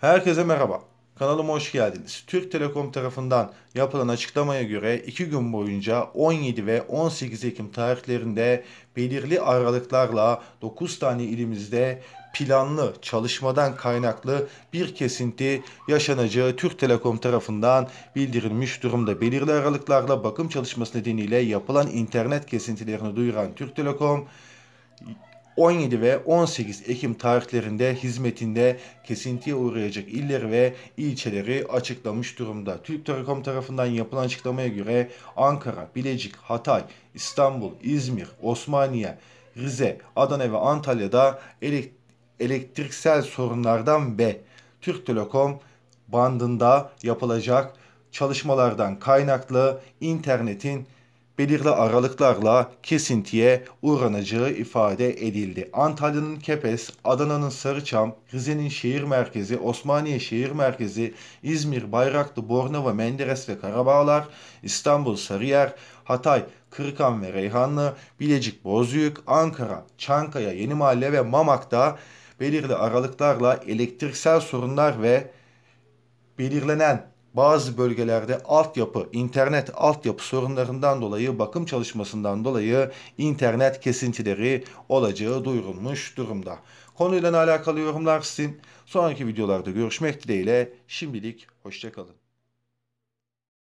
Herkese merhaba. Kanalıma hoş geldiniz. Türk Telekom tarafından yapılan açıklamaya göre 2 gün boyunca 17 ve 18 Ekim tarihlerinde belirli aralıklarla 9 tane ilimizde planlı çalışmadan kaynaklı bir kesinti yaşanacağı Türk Telekom tarafından bildirilmiş durumda. Belirli aralıklarla bakım çalışması nedeniyle yapılan internet kesintilerini duyuran Türk Telekom 17 ve 18 Ekim tarihlerinde hizmetinde kesintiye uğrayacak iller ve ilçeleri açıklamış durumda. Türk Telekom tarafından yapılan açıklamaya göre Ankara, Bilecik, Hatay, İstanbul, İzmir, Osmaniye, Rize, Adana ve Antalya'da elektriksel sorunlardan ve Türk Telekom bandında yapılacak çalışmalardan kaynaklı internetin belirli aralıklarla kesintiye uğranacağı ifade edildi. Antalya'nın Kepes, Adana'nın Sarıçam, Rize'nin şehir merkezi, Osmaniye şehir merkezi, İzmir, Bayraklı, Bornova, Menderes ve Karabağlar, İstanbul, Sarıyer, Hatay, Kırıkan ve Reyhanlı, Bilecik, Bozüyük, Ankara, Çankaya, Yenimahalle ve Mamak'ta belirli aralıklarla elektriksel sorunlar ve belirlenen bazı bölgelerde altyapı, internet altyapı sorunlarından dolayı, bakım çalışmasından dolayı internet kesintileri olacağı duyurulmuş durumda. Konuyla alakalı yorumlar sizin. Sonraki videolarda görüşmek dileğiyle şimdilik hoşçakalın.